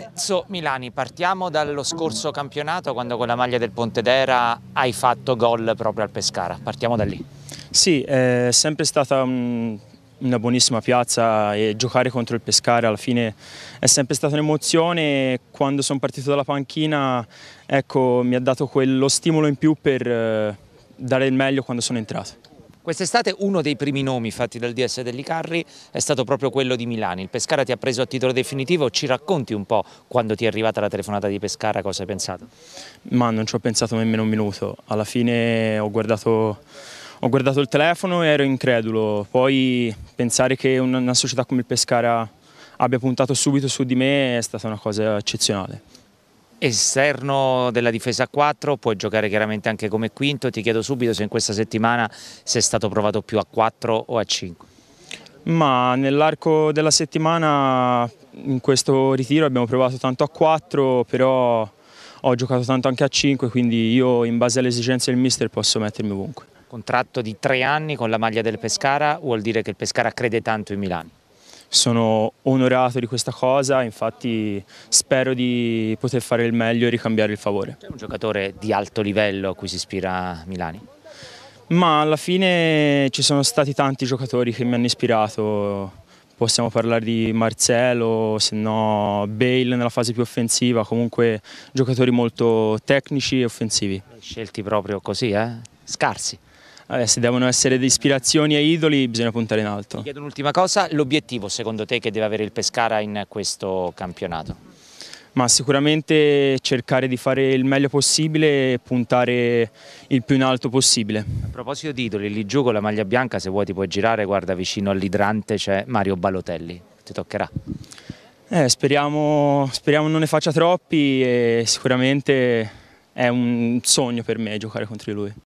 Lorenzo Milani, partiamo dallo scorso campionato quando con la maglia del Pontedera hai fatto gol proprio al Pescara, partiamo da lì. Sì, è sempre stata una buonissima piazza e giocare contro il Pescara alla fine è sempre stata un'emozione. Quando sono partito dalla panchina ecco, mi ha dato quello stimolo in più per eh, dare il meglio quando sono entrato. Quest'estate uno dei primi nomi fatti dal DS degli Carri è stato proprio quello di Milani. Il Pescara ti ha preso a titolo definitivo, ci racconti un po' quando ti è arrivata la telefonata di Pescara, cosa hai pensato? Ma non ci ho pensato nemmeno un minuto, alla fine ho guardato, ho guardato il telefono e ero incredulo, poi pensare che una società come il Pescara abbia puntato subito su di me è stata una cosa eccezionale. Esterno della difesa a 4, puoi giocare chiaramente anche come quinto, ti chiedo subito se in questa settimana sei stato provato più a 4 o a 5. Ma nell'arco della settimana in questo ritiro abbiamo provato tanto a 4, però ho giocato tanto anche a 5, quindi io in base alle esigenze del mister posso mettermi ovunque. Contratto di tre anni con la maglia del Pescara vuol dire che il Pescara crede tanto in Milano? sono onorato di questa cosa, infatti spero di poter fare il meglio e ricambiare il favore. È un giocatore di alto livello a cui si ispira Milani? Ma alla fine ci sono stati tanti giocatori che mi hanno ispirato, possiamo parlare di Marcello, se no Bale nella fase più offensiva, comunque giocatori molto tecnici e offensivi. Scelti proprio così, eh? Scarsi. Vabbè, se devono essere di ispirazioni e idoli bisogna puntare in alto. Ti chiedo un'ultima cosa, l'obiettivo secondo te che deve avere il Pescara in questo campionato? Ma sicuramente cercare di fare il meglio possibile e puntare il più in alto possibile. A proposito di idoli, lì giù con la maglia bianca se vuoi ti puoi girare, guarda vicino all'idrante c'è Mario Balotelli, ti toccherà. Eh, speriamo, speriamo non ne faccia troppi e sicuramente è un sogno per me giocare contro di lui.